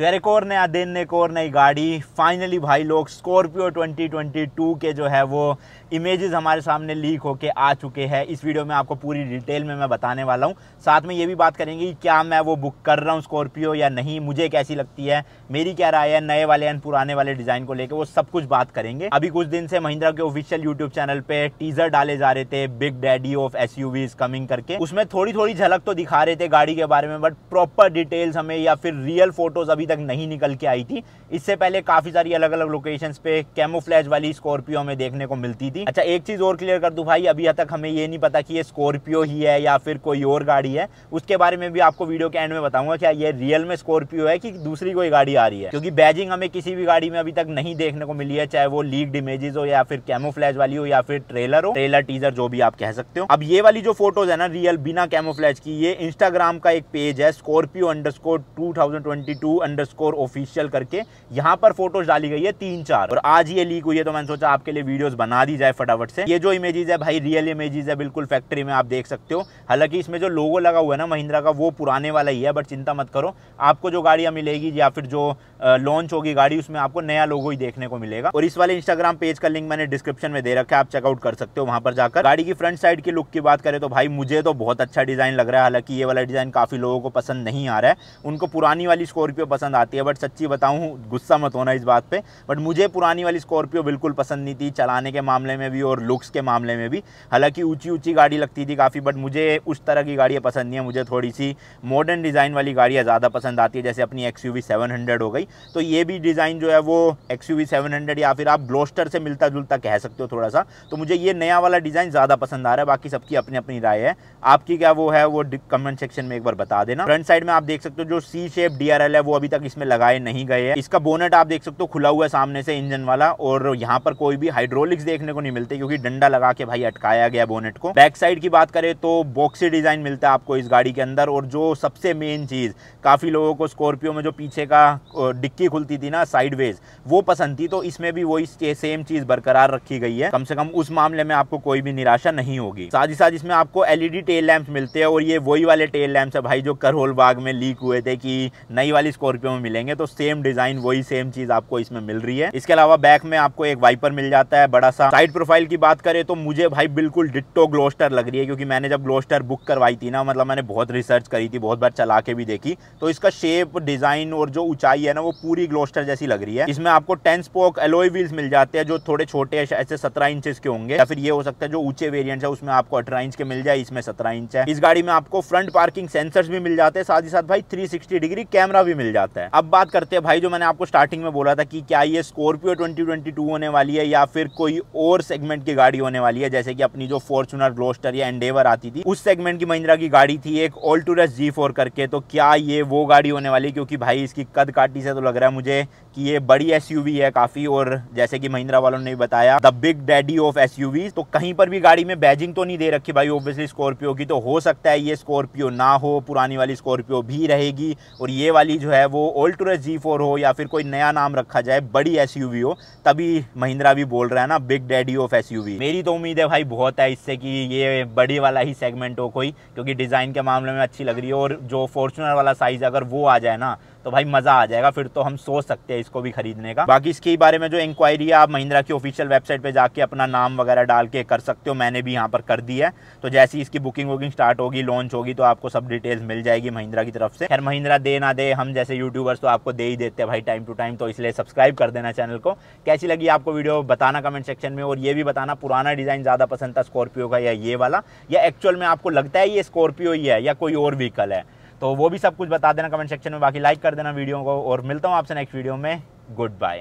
तेरे को और नया दिन ने और नई गाड़ी फाइनली भाई लोग स्कॉर्पियो 2022 के जो है वो इमेजेस हमारे सामने लीक होके आ चुके हैं इस वीडियो में आपको पूरी डिटेल में मैं बताने वाला हूँ साथ में ये भी बात करेंगे कि क्या मैं वो बुक कर रहा हूँ स्कॉर्पियो या नहीं मुझे कैसी लगती है मेरी क्या राय है नए वाले एंड पुराने वाले डिज़ाइन को लेकर वो सब कुछ बात करेंगे अभी कुछ दिन से महिंद्रा के ऑफिशियल यूट्यूब चैनल पर टीजर डाले जा रहे थे big daddy of S coming करके उसमें थोड़ी थोड़ी झलक तो दिखा रहे थे गाड़ी के बारे में बट प्रॉपर डिटेल्स हमें या फिर रियल फोटोज अभी अभी तक नहीं निकल के आई थी इससे पहले काफ़ी सारी अलग अलग लोकेशन पे कैमोफ्लैज वाली स्कॉर्पियो हमें देखने को मिलती थी अच्छा एक चीज़ और क्लियर कर दू भाई अभी तक हमें ये नहीं पता कि ये स्कॉर्पियो ही है या फिर कोई और गाड़ी है उसके बारे में भी आपको वीडियो के एंड में बताऊंगा क्या ये रियल में स्कॉर्पियो है कि दूसरी कोई गाड़ी आ रही है क्योंकि बैजिंग हमें किसी भी गाड़ी में अभी तक नहीं देखने को मिली है चाहे वो लीक्ड इमेजेस हो या फिर कैमोफ्लैज वाली हो या फिर ट्रेलर हो ट्रेलर टीजर जो भी आप कह सकते हो अब ये वाली जो फोटोज है ना रियल बिना कैमोफ्लैज की ये इंस्टाग्राम का एक पेज है Scorpio underscore two thousand two underscore official करके यहाँ पर फोटोज डाली गई है तीन चार और आज ये लीक हुई है तो मैंने सोचा आपके लिए वीडियोस बना दी जाए फटाफट से ये जो इमेजेस है भाई रियल इमेजेस है बिल्कुल फैक्ट्री में आप देख सकते हो हालांकि इसमें जो लोगो लगा हुआ है ना महिंद्रा का वो पुराने वाला ही है बट चिंता मत करो आपको जो गाड़ियाँ मिलेगी या फिर जो लॉन्च होगी गाड़ी उसमें आपको नया लोगो ही देखने को मिलेगा और इस वाले इंस्टाग्राम पेज का लिंक मैंने डिस्क्रिप्शन में दे रखा है आप चेकआउट कर सकते हो वहाँ पर जाकर गाड़ी की फ्रंट साइड की लुक की बात करें तो भाई मुझे तो बहुत अच्छा डिजाइन लग रहा है हालांकि ये वाला डिजाइन काफी लोगों को पसंद नहीं आ रहा है उनको पुरानी वाली स्कॉर्पियो पसंद पसंद आती है बट सच्ची बताऊँ गुस्सा मत होना इस बात पे बट मुझे पुरानी वाली स्कॉर्पियो बिल्कुल पसंद नहीं थी चलाने के मामले में भी और लुक्स के मामले में भी हालांकि ऊँची ऊँची गाड़ी लगती थी काफ़ी बट मुझे उस तरह की गाड़ियाँ पसंद नहीं है मुझे थोड़ी सी मॉडर्न डिज़ाइन वाली गाड़ियाँ ज़्यादा पसंद आती है जैसे अपनी एक्स यू हो गई तो ये भी डिज़ाइन जो है वो एक्स यू या फिर आप ग्लोस्टर से मिलता जुलता कह सकते हो थोड़ा सा तो मुझे ये नया वाला डिज़ाइन ज़्यादा पसंद आ रहा है बाकी सबकी अपनी अपनी राय है आपकी क्या वो है वो कमेंट सेक्शन में एक बार बता देना फ्रंट साइड में आप देख सकते हो जो सी शेप डी है वो अभी तक इसमें लगाए नहीं गए हैं इसका बोनेट आप देख सकते हो खुला हुआ है सामने से इंजन वाला और यहाँ पर कोई भी हाइड्रोलिक्स देखने को नहीं मिलते क्योंकि डंडा लगा के भाई अटकाया गया बोनेट को बैक साइड की बात करें तो बॉक्सी डिजाइन मिलता है आपको इस गाड़ी के अंदर और जो सबसे मेन चीज़ काफ़ी लोगों को स्कॉर्पियो में जो पीछे का डिक्की खुलती थी ना साइडवेज वो पसंद थी तो इसमें भी वही सेम चीज़ बरकरार रखी गई है कम से कम उस मामले में आपको कोई भी निराशा नहीं होगी साथ ही साथ इसमें आपको एलईडी टेल लैंप मिलते हैं और ये वही वाले टेल लैंप्स है भाई जो करोल बाग में लीक हुए थे कि नई वाली स्कॉर्पियो रुपए में मिलेंगे तो सेम डिजाइन वही सेम चीज आपको इसमें मिल रही है इसके अलावा बैक में आपको एक वाइपर मिल जाता है बड़ा सा साइड प्रोफाइल की बात करें तो मुझे भाई बिल्कुल डिट्टो ग्लोस्टर लग रही है क्योंकि मैंने जब ग्लोस्टर बुक करवाई थी ना मतलब मैंने बहुत रिसर्च करी थी बहुत बार चला के भी देखी तो इसका शेप डिजाइन और जो ऊंचाई है ना वो पूरी ग्लोस्टर जैसी लग रही है इसमें आपको टेन स्पोक एलोई व्हील्स मिल जाते हैं जो थोड़े छोटे ऐसे सत्रह इंच के होंगे या फिर ये हो सकता है जो ऊंचे वेरियंट है उसमें आपको अठारह इंच के मिल जाए इसमें सत्रह इंच है इस गाड़ी में आपको फ्रंट पार्किंग सेंसर भी मिल जाते हैं साथ ही साथ भाई थ्री डिग्री कैमरा भी मिल जाता है जाता है अब बात करते हैं भाई जो मैंने आपको स्टार्टिंग में बोला था कि क्या ये स्कॉर्पियो 2022 होने वाली है या फिर कोई और सेगमेंट की गाड़ी होने वाली है जैसे कि अपनी जो फॉर्चुनर ग्लोस्टर या एंडेवर आती थी उस सेगमेंट की महिंद्रा की गाड़ी थी एक ऑल टूरस जी करके तो क्या ये वो गाड़ी होने वाली है क्योंकि भाई इसकी कद काटी से तो लग रहा है मुझे कि ये बड़ी एस है काफ़ी और जैसे कि महिंद्रा वालों ने बताया the big daddy of S तो कहीं पर भी गाड़ी में बैजिंग तो नहीं दे रखी भाई ऑब्वियसली स्कॉर्पियो की तो हो सकता है ये स्कॉर्पियो ना हो पुरानी वाली स्कॉर्पियो भी रहेगी और ये वाली जो है वो ओल्टूरस जी फोर हो या फिर कोई नया नाम रखा जाए बड़ी एस हो तभी महिंद्रा भी बोल रहा है ना बिग डैडी ऑफ एस मेरी तो उम्मीद है भाई बहुत है इससे कि ये बड़ी वाला ही सेगमेंट हो कोई क्योंकि डिज़ाइन के मामले में अच्छी लग रही है और जो फॉर्चुनर वाला साइज़ अगर वो आ जाए ना तो भाई मज़ा आ जाएगा फिर तो हम सोच सकते हैं इसको भी खरीदने का बाकी इसके बारे में जो इंक्वायरी है आप महिंद्रा की ऑफिशियल वेबसाइट पे जाके अपना नाम वगैरह डाल के कर सकते हो मैंने भी यहाँ पर कर दी है तो जैसी इसकी बुकिंग वुकिंग स्टार्ट होगी लॉन्च होगी तो आपको सब डिटेल्स मिल जाएगी महिंद्रा की तरफ से खैर महिंद्रा दे ना दे हम जैसे यूट्यूबर्स तो आपको दे ही देते हैं भाई टाइम टू टाइम तो इसलिए सब्सक्राइब कर देना चैनल को कैसी लगी आपको वीडियो बताना कमेंट सेक्शन में और ये भी बताना पुराना डिज़ाइन ज़्यादा पसंद था स्कॉर्पियो का या ये वाला या एक्चुअल में आपको लगता है ये स्कॉर्पियो ही है या कोई और व्हीकल है तो वो भी सब कुछ बता देना कमेंट सेक्शन में बाकी लाइक कर देना वीडियो को और मिलता हूँ आपसे नेक्स्ट वीडियो में गुड बाय